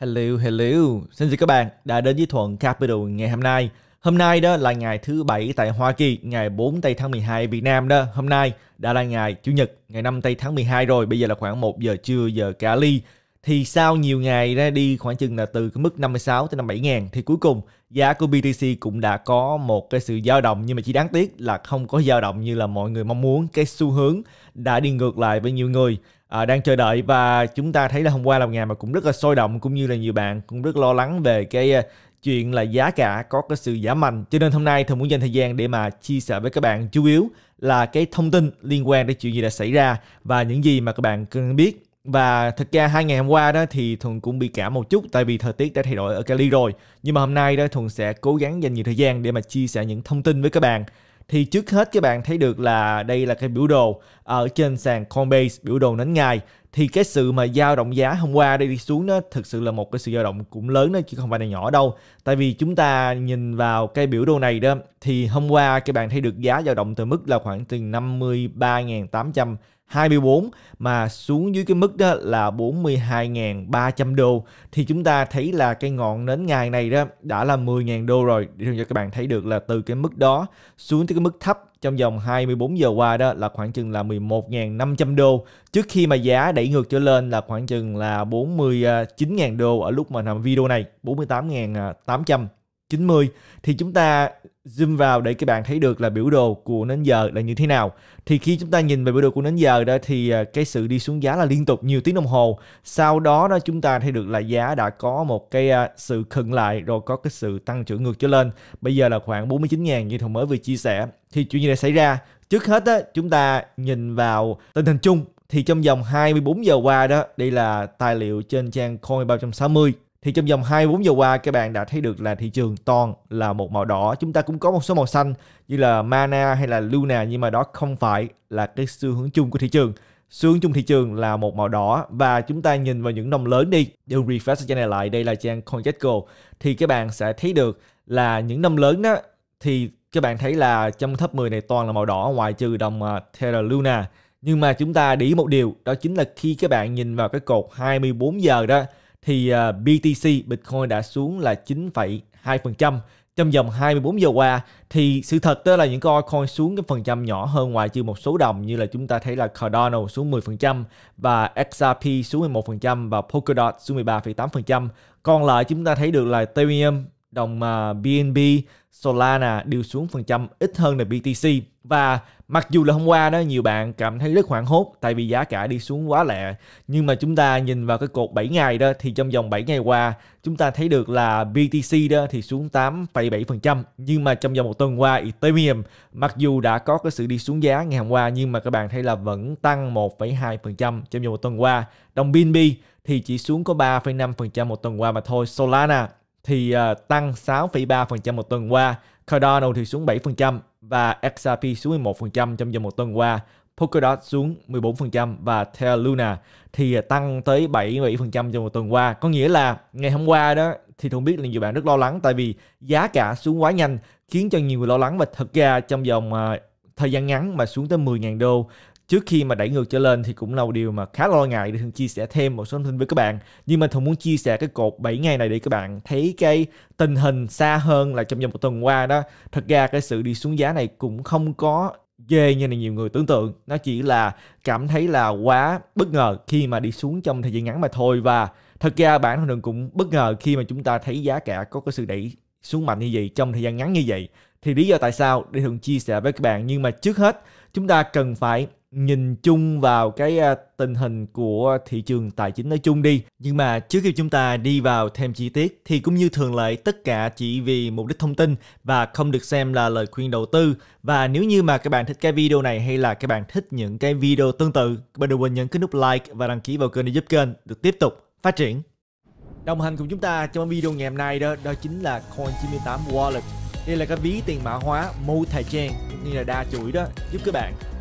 Hello, hello. Xin chào các bạn đã đến với Thuận Capital ngày hôm nay. Hôm nay đó là ngày thứ bảy tại Hoa Kỳ, ngày 4 tây tháng 12 Việt Nam đó. Hôm nay đã là ngày Chủ nhật, ngày 5 tây tháng 12 rồi. Bây giờ là khoảng 1 giờ trưa giờ Cali. Thì sau nhiều ngày ra đi khoảng chừng là từ cái mức 56 tới 57 ngàn thì cuối cùng giá của BTC cũng đã có một cái sự dao động nhưng mà chỉ đáng tiếc là không có dao động như là mọi người mong muốn. Cái xu hướng đã đi ngược lại với nhiều người à, đang chờ đợi và chúng ta thấy là hôm qua là một ngày mà cũng rất là sôi động cũng như là nhiều bạn cũng rất lo lắng về cái à, chuyện là giá cả có cái sự giảm mạnh cho nên hôm nay tôi muốn dành thời gian để mà chia sẻ với các bạn chủ yếu là cái thông tin liên quan đến chuyện gì đã xảy ra và những gì mà các bạn cần biết và thực ra hai ngày hôm qua đó thì thuần cũng bị cảm một chút tại vì thời tiết đã thay đổi ở cali rồi nhưng mà hôm nay đó thuần sẽ cố gắng dành nhiều thời gian để mà chia sẻ những thông tin với các bạn thì trước hết các bạn thấy được là đây là cái biểu đồ ở trên sàn Coinbase biểu đồ nến ngày thì cái sự mà dao động giá hôm qua đây đi xuống nó thực sự là một cái sự dao động cũng lớn đó chứ không phải là nhỏ đâu tại vì chúng ta nhìn vào cái biểu đồ này đó thì hôm qua các bạn thấy được giá dao động từ mức là khoảng từ 53.800 24 mà xuống dưới cái mức đó là 42.300 đô thì chúng ta thấy là cái ngọn nến ngày này đó đã là 10.000 đô rồi để cho các bạn thấy được là từ cái mức đó xuống tới cái mức thấp trong vòng 24 giờ qua đó là khoảng chừng là 11.500 đô trước khi mà giá đẩy ngược trở lên là khoảng chừng là 49.000 đô ở lúc mà làm video này 48.800 90 thì chúng ta zoom vào để các bạn thấy được là biểu đồ của nến giờ là như thế nào. Thì khi chúng ta nhìn về biểu đồ của nến giờ đó thì à, cái sự đi xuống giá là liên tục nhiều tiếng đồng hồ. Sau đó đó chúng ta thấy được là giá đã có một cái à, sự khựng lại rồi có cái sự tăng trưởng ngược trở lên. Bây giờ là khoảng 49.000 như thùng mới vừa chia sẻ. Thì chuyện gì đã xảy ra? Trước hết á, chúng ta nhìn vào tình hình chung thì trong vòng 24 giờ qua đó, đây là tài liệu trên trang Coin 360 thì trong vòng 24 giờ qua các bạn đã thấy được là thị trường toàn là một màu đỏ chúng ta cũng có một số màu xanh như là mana hay là luna nhưng mà đó không phải là cái xu hướng chung của thị trường xu hướng chung thị trường là một màu đỏ và chúng ta nhìn vào những đồng lớn đi đều refresh trang này lại đây là trang CoinGecko thì các bạn sẽ thấy được là những năm lớn đó thì các bạn thấy là trong thấp 10 này toàn là màu đỏ ngoài trừ đồng à, Terra Luna nhưng mà chúng ta để ý một điều đó chính là khi các bạn nhìn vào cái cột 24 giờ đó thì à, BTC Bitcoin đã xuống là 9,2% trong vòng 24 giờ qua thì sự thật đó là những cái coin xuống cái phần trăm nhỏ hơn ngoài trừ một số đồng như là chúng ta thấy là Cardano xuống 10% và XRP xuống 11% và Polkadot xuống 13,8%. Còn lại chúng ta thấy được là Ethereum đồng BNB, à, Solana đều xuống phần trăm ít hơn là BTC. Và mặc dù là hôm qua đó nhiều bạn cảm thấy rất hoảng hốt tại vì giá cả đi xuống quá lẹ. Nhưng mà chúng ta nhìn vào cái cột 7 ngày đó thì trong vòng 7 ngày qua chúng ta thấy được là BTC đó thì xuống 8,7%. Nhưng mà trong vòng một tuần qua Ethereum mặc dù đã có cái sự đi xuống giá ngày hôm qua nhưng mà các bạn thấy là vẫn tăng 1,2% trong vòng một tuần qua. Đồng BNB thì chỉ xuống có 3,5% một tuần qua mà thôi. Solana thì uh, tăng 6,3% một tuần qua, Cardano thì xuống 7% và XRP xuống 11% trong vòng một tuần qua, Polkadot xuống 14% và Terra Luna thì à, tăng tới 77% trong một tuần qua. Có nghĩa là ngày hôm qua đó thì Thuận biết là nhiều bạn rất lo lắng tại vì giá cả xuống quá nhanh khiến cho nhiều người lo lắng và thật ra trong vòng à, thời gian ngắn mà xuống tới 10.000 đô trước khi mà đẩy ngược trở lên thì cũng là một điều mà khá lo ngại để thường chia sẻ thêm một số thông tin với các bạn nhưng mà thường muốn chia sẻ cái cột 7 ngày này để các bạn thấy cái tình hình xa hơn là trong vòng một tuần qua đó thật ra cái sự đi xuống giá này cũng không có ghê như là nhiều người tưởng tượng nó chỉ là cảm thấy là quá bất ngờ khi mà đi xuống trong thời gian ngắn mà thôi và thật ra bản thân cũng bất ngờ khi mà chúng ta thấy giá cả có cái sự đẩy xuống mạnh như vậy trong thời gian ngắn như vậy thì lý do tại sao để thường chia sẻ với các bạn nhưng mà trước hết chúng ta cần phải nhìn chung vào cái à, tình hình của thị trường tài chính nói chung đi. Nhưng mà trước khi chúng ta đi vào thêm chi tiết thì cũng như thường lệ tất cả chỉ vì mục đích thông tin và không được xem là lời khuyên đầu tư. Và nếu như mà các bạn thích cái video này hay là các bạn thích những cái video tương tự, các bạn đừng quên nhấn cái nút like và đăng ký vào kênh để giúp kênh được tiếp tục phát triển. Đồng hành cùng chúng ta trong video ngày hôm nay đó đó chính là Coin98 Wallet. Đây là cái ví tiền mã hóa multi-chain như là đa chuỗi đó giúp các bạn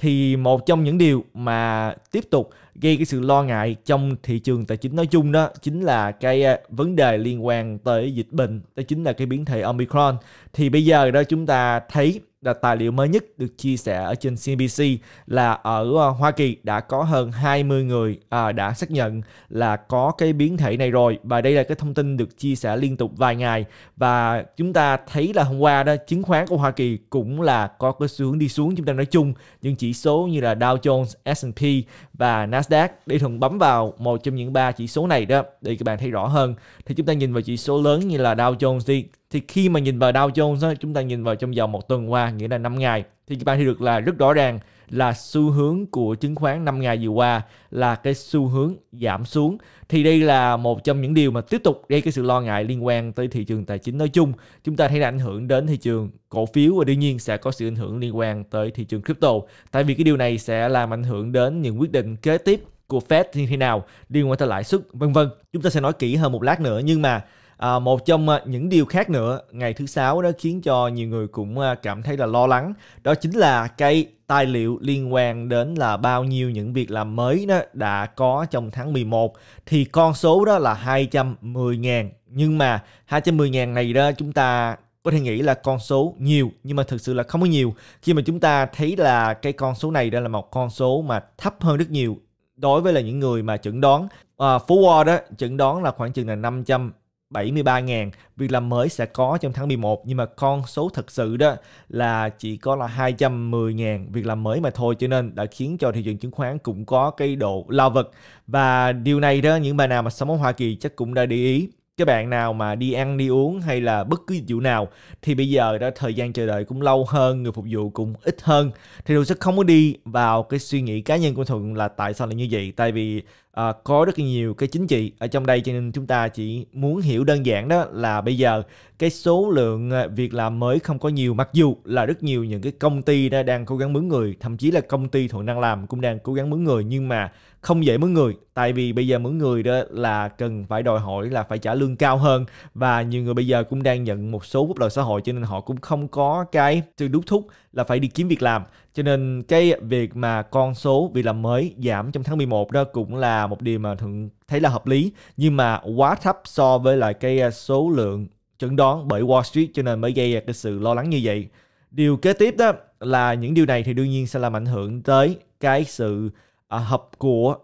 thì một trong những điều mà tiếp tục gây cái sự lo ngại trong thị trường tài chính nói chung đó chính là cái à, vấn đề liên quan tới dịch bệnh đó chính là cái biến thể Omicron thì bây giờ đó chúng ta thấy là tài liệu mới nhất được chia sẻ ở trên CNBC là ở ờ, Hoa Kỳ đã có hơn 20 người à, đã xác nhận là có cái biến thể này rồi và đây là cái thông tin được chia sẻ liên tục vài ngày và chúng ta thấy là hôm qua đó chứng khoán của Hoa Kỳ cũng là có cái xu hướng đi xuống chúng ta nói chung nhưng chỉ số như là Dow Jones, S&P và Nasdaq đi thường bấm vào một trong những ba chỉ số này đó để các bạn thấy rõ hơn thì chúng ta nhìn vào chỉ số lớn như là Dow Jones đi thì khi mà nhìn vào Dow Jones đó, chúng ta nhìn vào trong vòng một tuần qua nghĩa là 5 ngày. Thì các bạn thấy được là rất rõ ràng là xu hướng của chứng khoán 5 ngày vừa qua là cái xu hướng giảm xuống. Thì đây là một trong những điều mà tiếp tục gây cái sự lo ngại liên quan tới thị trường tài chính nói chung. Chúng ta thấy là ảnh hưởng đến thị trường cổ phiếu và đương nhiên sẽ có sự ảnh hưởng liên quan tới thị trường crypto. Tại vì cái điều này sẽ làm ảnh hưởng đến những quyết định kế tiếp của Fed như thế nào liên quan tới lãi suất vân vân. Chúng ta sẽ nói kỹ hơn một lát nữa nhưng mà À, một trong à, những điều khác nữa ngày thứ sáu đó khiến cho nhiều người cũng à, cảm thấy là lo lắng đó chính là cái tài liệu liên quan đến là bao nhiêu những việc làm mới đó đã có trong tháng 11 thì con số đó là 210.000 nhưng mà 210.000 này đó chúng ta có thể nghĩ là con số nhiều nhưng mà thực sự là không có nhiều khi mà chúng ta thấy là cái con số này đó là một con số mà thấp hơn rất nhiều đối với là những người mà chẩn đoán à, Phú Wall đó chẩn đoán là khoảng chừng là 500 73.000 việc làm mới sẽ có trong tháng 11 nhưng mà con số thật sự đó là chỉ có là 210.000 việc làm mới mà thôi cho nên đã khiến cho thị trường chứng khoán cũng có cái độ lao vật và điều này đó những bà nào mà sống ở Hoa Kỳ chắc cũng đã để ý các bạn nào mà đi ăn đi uống hay là bất cứ dịch vụ nào thì bây giờ đã thời gian chờ đợi cũng lâu hơn người phục vụ cũng ít hơn thì tôi sẽ không có đi vào cái suy nghĩ cá nhân của thuận là tại sao lại như vậy tại vì uh, có rất nhiều cái chính trị ở trong đây cho nên chúng ta chỉ muốn hiểu đơn giản đó là bây giờ cái số lượng ờ, việc làm mới không có nhiều mặc dù là rất nhiều những cái công ty đã đang cố gắng mướn người thậm chí là công ty thuận đang làm cũng đang cố gắng mướn người nhưng mà không dễ mướn người tại vì bây giờ mướn người đó là cần phải đòi hỏi là phải trả lương cao hơn và nhiều người bây giờ cũng đang nhận một số phúc lợi xã hội cho nên họ cũng không có cái sự đúc thúc là phải đi kiếm việc làm cho nên cái việc mà con số việc làm mới giảm trong tháng 11 đó cũng là một điều mà thường thấy là hợp lý nhưng mà quá thấp so với lại cái à, số lượng chẩn đoán bởi Wall Street cho nên mới gây ra cái sự lo lắng như vậy điều kế tiếp đó là những điều này thì đương nhiên sẽ làm ảnh hưởng tới cái sự à, họp của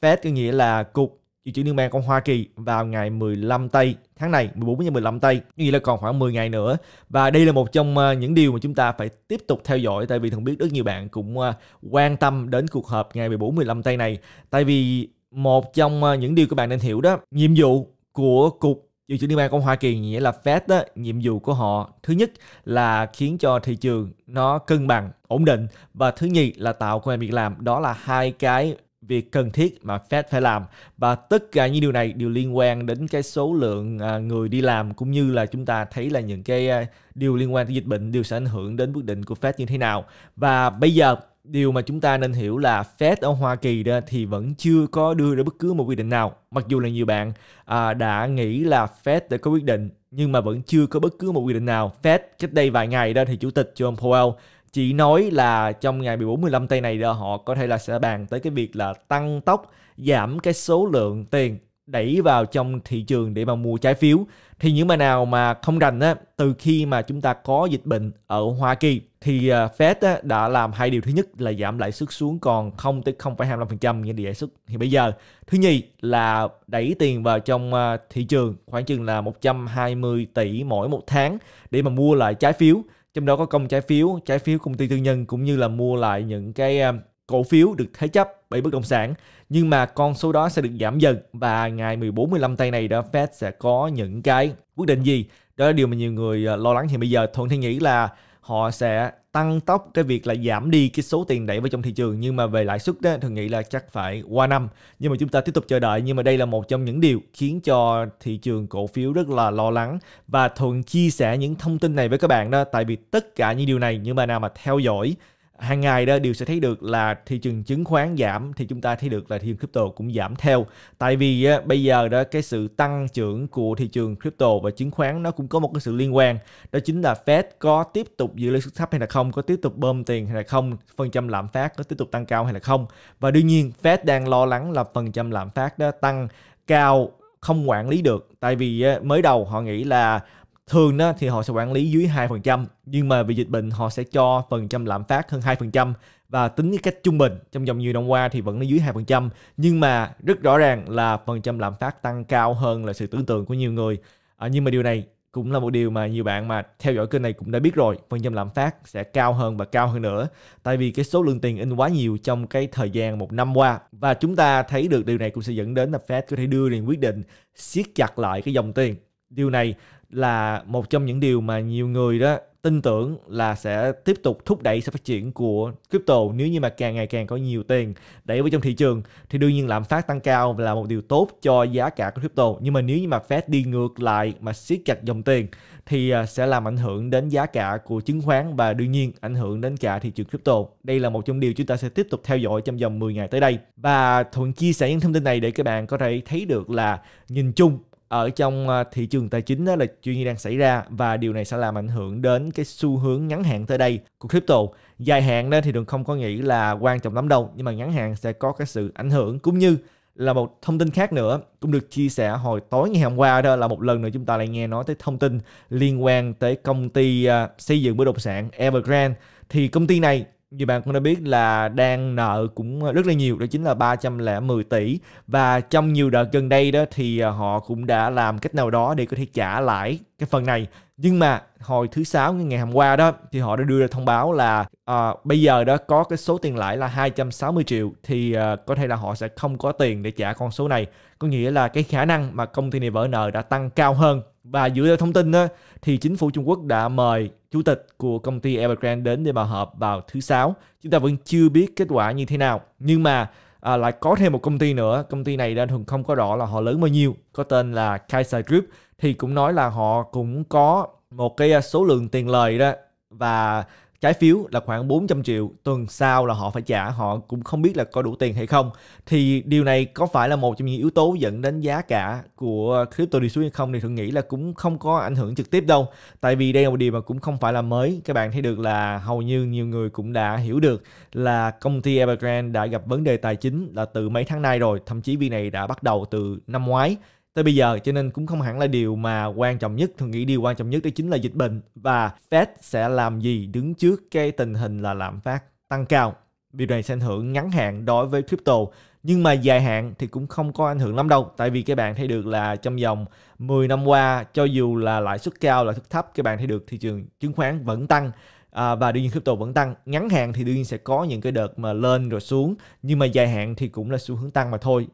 Fed có nghĩa là cục dự trữ liên bang của Hoa Kỳ vào ngày 15 Tây tháng này 14 đến 15 Tây nghĩa là còn khoảng 10 ngày nữa và đây là một trong à, những điều mà chúng ta phải tiếp tục theo dõi tại vì thường biết rất nhiều bạn cũng à, quan tâm đến cuộc họp ngày 14 15 Tây này tại vì một trong à, những điều các bạn nên hiểu đó nhiệm vụ của cục Dự trữ Liên bang của Hoa Kỳ nghĩa là Fed đó, nhiệm vụ của họ thứ nhất là khiến cho thị trường nó cân bằng, ổn định và thứ nhì là tạo công an việc làm. Đó là hai cái việc cần thiết mà Fed phải làm và tất cả những điều này đều liên quan đến cái số lượng à, người đi làm cũng như là chúng ta thấy là những cái à, điều liên quan tới dịch bệnh đều sẽ ảnh hưởng đến quyết định của Fed như thế nào và bây giờ điều mà chúng ta nên hiểu là Fed ở Hoa Kỳ đó thì vẫn chưa có đưa ra bất cứ một quy định nào. Mặc dù là nhiều bạn à, đã nghĩ là Fed đã có quyết định nhưng mà vẫn chưa có bất cứ một quy định nào. Fed cách đây vài ngày đó thì chủ tịch Jerome Powell chỉ nói là trong ngày 14 15 tây này đó họ có thể là sẽ bàn tới cái việc là tăng tốc giảm cái số lượng tiền đẩy vào trong thị trường để mà mua trái phiếu thì những bạn nào mà không rành á từ khi mà chúng ta có dịch bệnh ở Hoa Kỳ thì à, Fed á, đã làm hai điều thứ nhất là giảm lãi suất xuống còn 0 tới 0,25% như lãi suất thì bây giờ thứ nhì là đẩy tiền vào trong à, thị trường khoảng chừng là 120 tỷ mỗi một tháng để mà mua lại trái phiếu trong đó có công trái phiếu trái phiếu công ty tư nhân cũng như là mua lại những cái à, cổ phiếu được thế chấp bởi bất động sản nhưng mà con số đó sẽ được giảm dần và ngày 14 15 tây này đó Fed sẽ có những cái quyết định gì đó là điều mà nhiều người ờ, lo lắng thì bây giờ thuận thì nghĩ là họ sẽ tăng tốc cái việc là giảm đi cái số tiền đẩy vào trong thị trường nhưng mà về lãi suất đó thường nghĩ là chắc phải qua năm nhưng mà chúng ta tiếp tục chờ đợi nhưng mà đây là một trong những điều khiến cho thị trường cổ phiếu rất là lo lắng và thường chia sẻ những thông tin này với các bạn đó tại vì tất cả những điều này những bạn nào mà theo dõi hàng ngày đó đều sẽ thấy được là thị trường chứng khoán giảm thì chúng ta thấy được là thị trường crypto cũng giảm theo tại vì bây giờ đó cái sự tăng trưởng của thị trường crypto và chứng khoán nó cũng có một cái sự liên quan đó chính là Fed có tiếp tục giữ lãi suất thấp hay là không có tiếp tục bơm tiền hay là không phần trăm lạm phát có tiếp tục tăng cao hay là không và đương nhiên Fed đang lo lắng là phần trăm lạm phát đó tăng cao không quản lý được tại vì mới đầu họ nghĩ là thường đó thì họ sẽ quản lý dưới 2%, nhưng mà vì dịch bệnh họ sẽ cho phần trăm lạm phát hơn 2% và tính cái cách trung bình trong vòng nhiều năm qua thì vẫn là dưới 2%, nhưng mà rất rõ ràng là phần trăm lạm phát tăng cao hơn là sự tưởng tượng của nhiều người. À, nhưng mà điều này cũng là một điều mà nhiều bạn mà theo dõi kênh này cũng đã biết rồi phần trăm lạm phát sẽ cao hơn và cao hơn nữa tại vì cái số lượng tiền in quá nhiều trong cái thời gian một năm qua và chúng ta thấy được điều này cũng sẽ dẫn đến là Fed có thể đưa ra quyết định siết chặt lại cái dòng tiền điều này là một trong những điều mà nhiều người đó tin tưởng là sẽ tiếp tục thúc đẩy sự phát triển của crypto nếu như mà càng ngày càng có nhiều tiền đẩy vào trong thị trường thì đương nhiên lạm phát tăng cao là một điều tốt cho giá cả của crypto nhưng mà nếu như mà Fed đi ngược lại mà siết chặt dòng tiền thì à, sẽ làm ảnh hưởng đến giá cả của chứng khoán và đương nhiên ảnh hưởng đến cả thị trường crypto. Đây là một trong điều chúng ta sẽ tiếp tục theo dõi trong vòng 10 ngày tới đây. Và Thuận chia sẻ những thông tin này để các bạn có thể thấy được là nhìn chung ở trong ờ, thị trường tài chính đó là chuyện gì đang xảy ra và điều này sẽ làm ảnh hưởng đến cái xu hướng ngắn hạn tới đây của crypto. Dài hạn đó thì đừng không có nghĩ là quan trọng lắm đâu, nhưng mà ngắn hạn sẽ có cái sự ảnh hưởng cũng như là một thông tin khác nữa cũng được chia sẻ hồi tối ngày hôm qua đó là một lần nữa chúng ta lại nghe nói tới thông tin liên quan tới công ty ờ, xây dựng bất động sản Evergrande thì công ty này như bạn cũng đã biết là đang nợ cũng rất là nhiều đó chính là 310 tỷ và trong nhiều đợt gần đây đó thì à, họ cũng đã làm cách nào đó để có thể trả lại cái phần này nhưng mà hồi thứ sáu ngày hôm qua đó thì họ đã đưa ra thông báo là uh, bây giờ đó có cái số tiền lãi là 260 triệu thì uh, có thể là họ sẽ không có tiền để trả con số này có nghĩa là cái khả năng mà công ty này vỡ nợ đã tăng cao hơn và dựa theo thông tin đó, thì chính phủ Trung Quốc đã mời chủ tịch của công ty Evergrande đến để mà họp vào thứ sáu. Chúng ta vẫn chưa biết kết quả như thế nào. Nhưng mà à, lại có thêm một công ty nữa. Công ty này đang thường không có rõ là họ lớn bao nhiêu. Có tên là Kaiser Group thì cũng nói là họ cũng có một cái à, số lượng tiền lời đó và trái phiếu là khoảng 400 triệu tuần sau là họ phải trả họ cũng không biết là có đủ tiền hay không thì điều này có phải là một trong những yếu tố dẫn đến giá cả của crypto đi xuống hay không thì thường nghĩ là cũng không có ảnh hưởng trực tiếp đâu tại vì đây là một điều mà cũng không phải là mới các bạn thấy được là hầu như nhiều người cũng đã hiểu được là công ty Evergrande đã gặp vấn đề tài chính là từ mấy tháng nay rồi thậm chí vì này đã bắt đầu từ năm ngoái tới bây giờ cho nên cũng không hẳn là điều mà quan trọng nhất tôi nghĩ điều quan trọng nhất đó chính là dịch bệnh và Fed sẽ làm gì đứng trước cái tình hình là lạm phát tăng cao điều này sẽ ảnh hưởng ngắn hạn đối với crypto nhưng mà dài hạn thì cũng không có ảnh hưởng lắm đâu tại vì các bạn thấy được là trong vòng 10 năm qua cho dù là lãi suất cao lãi suất thấp các bạn thấy được thị trường chứng khoán vẫn tăng à, và đương nhiên crypto vẫn tăng ngắn hạn thì đương nhiên sẽ có những cái đợt mà lên rồi xuống nhưng mà dài hạn thì cũng là xu hướng tăng mà thôi